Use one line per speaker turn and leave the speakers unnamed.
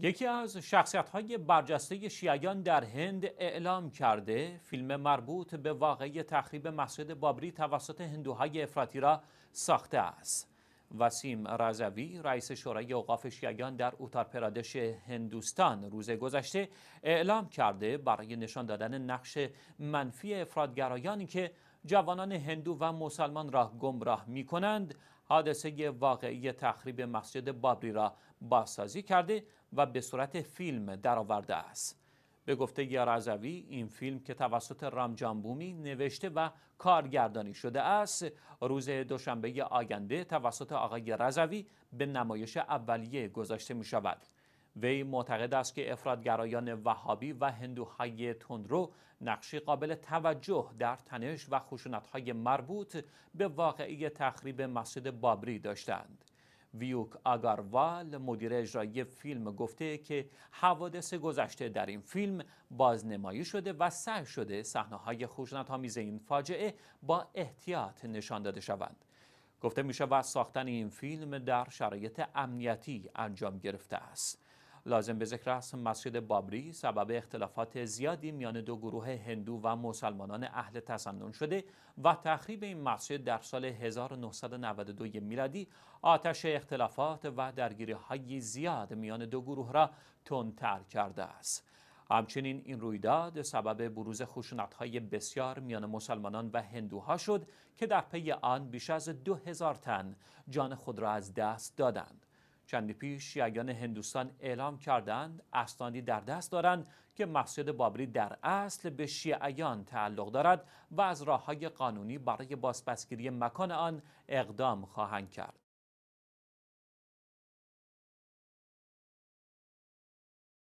یکی از شخصیت های برجسته شیعیان در هند اعلام کرده فیلم مربوط به واقعی تخریب مسجد بابری توسط هندوهای افراطی را ساخته است. وسیم رضوی رئیس شورای اوقاف شیعیان در پرادش هندوستان روز گذشته اعلام کرده برای نشان دادن نقش منفی افرادگرایانی که جوانان هندو و مسلمان را گمراه می کنند حادثه واقعی تخریب مسجد بابری را بازسازی کرده و به صورت فیلم درآورده است به گفته رزوی این فیلم که توسط بومی نوشته و کارگردانی شده است روز دوشنبه آینده توسط آقای رزوی به نمایش اولیه گذاشته می شود وی معتقد است که افرادگرایان وهابی و هندوهای تندرو نقشی قابل توجه در تنش و خشونتهای مربوط به واقعی تخریب مسجد بابری داشتند. ویوک آگاروال مدیر اجرایی فیلم گفته که حوادث گذشته در این فیلم بازنمایی شده و سعی شده صحنه‌های میز این فاجعه با احتیاط نشان داده شوند. گفته می شود ساختن این فیلم در شرایط امنیتی انجام گرفته است. لازم به ذکر است مسجد بابری سبب اختلافات زیادی میان دو گروه هندو و مسلمانان اهل تسنن شده و تخریب این مسجد در سال 1992 میلادی آتش اختلافات و درگیری های زیاد میان دو گروه را تندتر کرده است همچنین این رویداد سبب بروز های بسیار میان مسلمانان و هندوها شد که در پی آن بیش از دو هزار تن جان خود را از دست دادند. چندی پیش شیعیان هندوستان اعلام کردند اسنادی در دست دارند که مسجد بابری در اصل به شیعیان تعلق دارد و از راه های قانونی برای بازپسگیری مکان آن اقدام خواهند کرد